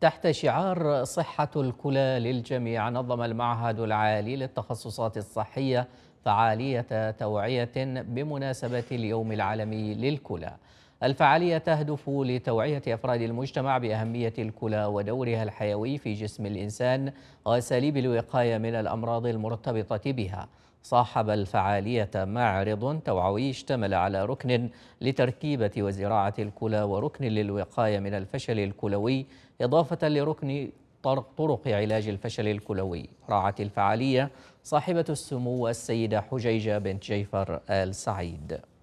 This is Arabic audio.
تحت شعار صحة الكلى للجميع نظم المعهد العالي للتخصصات الصحية فعالية توعية بمناسبة اليوم العالمي للكلى الفعالية تهدف لتوعية أفراد المجتمع بأهمية الكلى ودورها الحيوي في جسم الإنسان وأساليب الوقاية من الأمراض المرتبطة بها صاحب الفعالية معرض توعوي اشتمل على ركن لتركيبة وزراعة الكلى وركن للوقاية من الفشل الكلوي إضافة لركن طرق علاج الفشل الكلوي راعت الفعالية صاحبة السمو السيدة حجيجة بنت جيفر آل سعيد